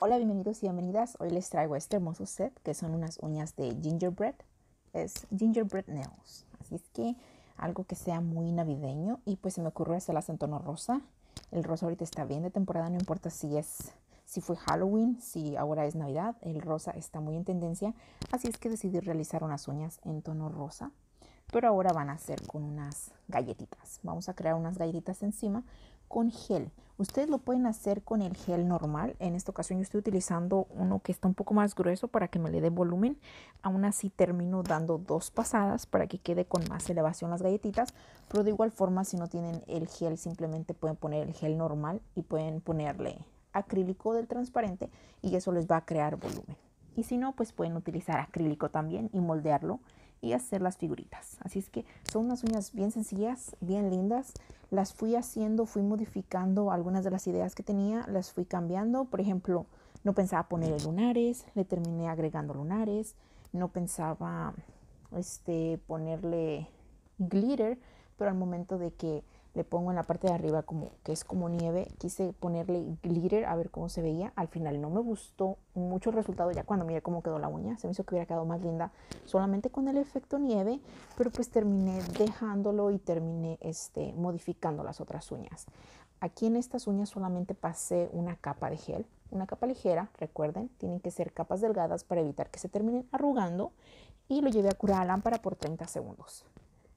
Hola, bienvenidos y bienvenidas. Hoy les traigo este hermoso set que son unas uñas de gingerbread. Es gingerbread nails. Así es que algo que sea muy navideño. Y pues se me ocurrió hacerlas en tono rosa. El rosa ahorita está bien de temporada, no importa si es si fue Halloween, si ahora es Navidad, el rosa está muy en tendencia. Así es que decidí realizar unas uñas en tono rosa. Pero ahora van a ser con unas galletitas. Vamos a crear unas galletitas encima con gel. Ustedes lo pueden hacer con el gel normal. En esta ocasión yo estoy utilizando uno que está un poco más grueso para que me le dé volumen. Aún así termino dando dos pasadas para que quede con más elevación las galletitas. Pero de igual forma si no tienen el gel simplemente pueden poner el gel normal y pueden ponerle acrílico del transparente y eso les va a crear volumen. Y si no, pues pueden utilizar acrílico también y moldearlo y hacer las figuritas. Así es que son unas uñas bien sencillas, bien lindas las fui haciendo, fui modificando algunas de las ideas que tenía, las fui cambiando. Por ejemplo, no pensaba ponerle lunares, le terminé agregando lunares, no pensaba este, ponerle glitter, pero al momento de que le pongo en la parte de arriba como que es como nieve. Quise ponerle glitter a ver cómo se veía. Al final no me gustó mucho el resultado ya cuando miré cómo quedó la uña. Se me hizo que hubiera quedado más linda solamente con el efecto nieve, pero pues terminé dejándolo y terminé este, modificando las otras uñas. Aquí en estas uñas solamente pasé una capa de gel, una capa ligera, recuerden, tienen que ser capas delgadas para evitar que se terminen arrugando y lo llevé a curar a lámpara por 30 segundos.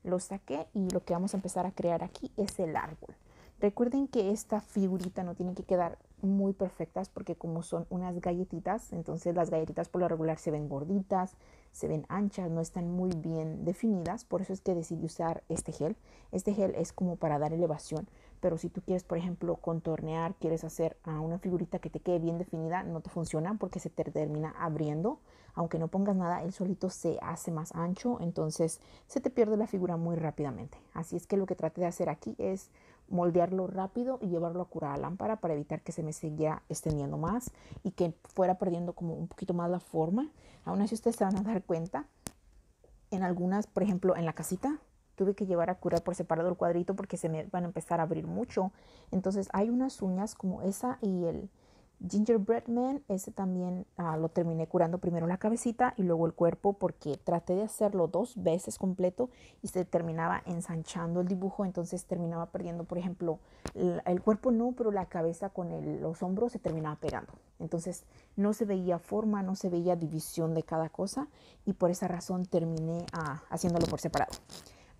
Lo saqué y lo que vamos a empezar a crear aquí es el árbol. Recuerden que esta figurita no tiene que quedar muy perfectas porque como son unas galletitas, entonces las galletitas por lo regular se ven gorditas, se ven anchas, no están muy bien definidas, por eso es que decidí usar este gel. Este gel es como para dar elevación, pero si tú quieres, por ejemplo, contornear, quieres hacer a una figurita que te quede bien definida, no te funciona porque se te termina abriendo. Aunque no pongas nada, el solito se hace más ancho, entonces se te pierde la figura muy rápidamente. Así es que lo que trate de hacer aquí es moldearlo rápido y llevarlo a curar a lámpara para evitar que se me siguiera extendiendo más y que fuera perdiendo como un poquito más la forma. Aún así ustedes se van a dar cuenta en algunas, por ejemplo, en la casita, tuve que llevar a curar por separado el cuadrito porque se me van a empezar a abrir mucho. Entonces hay unas uñas como esa y el Gingerbread Man, ese también ah, lo terminé curando primero la cabecita y luego el cuerpo porque traté de hacerlo dos veces completo y se terminaba ensanchando el dibujo, entonces terminaba perdiendo, por ejemplo, el, cuerpo no, pero la cabeza con los hombros se terminaba pegando. Entonces no se veía forma, no se veía división de cada cosa y por esa razón terminé ah, haciéndolo por separado.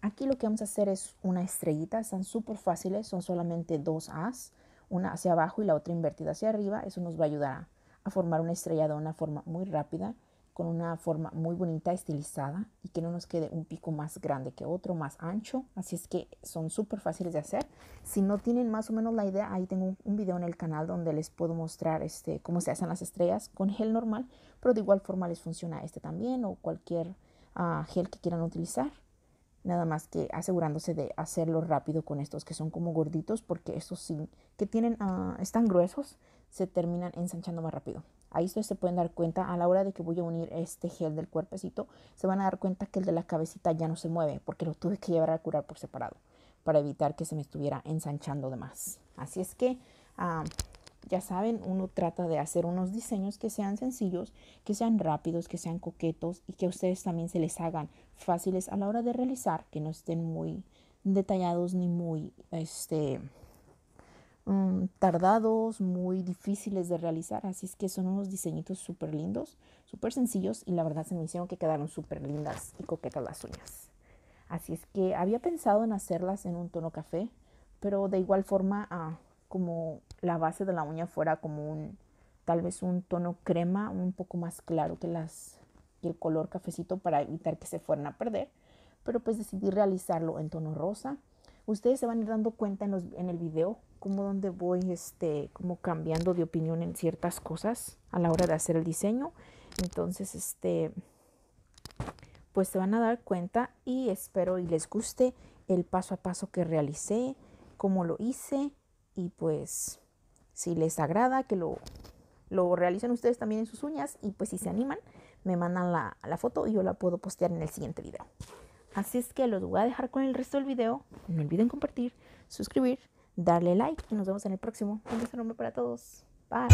Aquí lo que vamos a hacer es una estrellita, están súper fáciles, son solamente dos As, una hacia abajo y la otra invertida hacia arriba. Eso nos va a ayudar a, formar una estrella de una forma muy rápida, con una forma muy bonita, estilizada y que no nos quede un pico más grande que otro, más ancho. Así es que son súper fáciles de hacer. Si no tienen más o menos la idea, ahí tengo un, video en el canal donde les puedo mostrar este, cómo se hacen las estrellas con gel normal, pero de igual forma les funciona este también o cualquier ah, gel que quieran utilizar nada más que asegurándose de hacerlo rápido con estos que son como gorditos, porque estos sí, que tienen, ah, están gruesos, se terminan ensanchando más rápido. Ahí ustedes se pueden dar cuenta a la hora de que voy a unir este gel del cuerpecito, se van a dar cuenta que el de la cabecita ya no se mueve, porque lo tuve que llevar a curar por separado, para evitar que se me estuviera ensanchando de más. Así es que... Ah, ya saben, uno trata de hacer unos diseños que sean sencillos, que sean rápidos, que sean coquetos y que a ustedes también se les hagan fáciles a la hora de realizar, que no estén muy detallados ni muy este, mm, tardados, muy difíciles de realizar. Así es que son unos diseñitos súper lindos, súper sencillos y la verdad se me hicieron que quedaron súper lindas y coquetas las uñas. Así es que había pensado en hacerlas en un tono café, pero de igual forma ah, como la base de la uña fuera como un tal vez un tono crema un poco más claro que las el color cafecito para evitar que se fueran a perder, pero pues decidí realizarlo en tono rosa. Ustedes se van a ir dando cuenta en, el video cómo donde voy este, como cambiando de opinión en ciertas cosas a la hora de hacer el diseño. Entonces, este, pues se van a dar cuenta y espero y les guste el paso a paso que realicé, cómo lo hice y pues si les agrada que lo, lo realicen ustedes también en sus uñas y pues si se animan, me mandan la, foto y yo la puedo postear en el siguiente video. Así es que los voy a dejar con el resto del video. No olviden compartir, suscribir, darle like y nos vemos en el próximo. Un beso enorme para todos. Bye.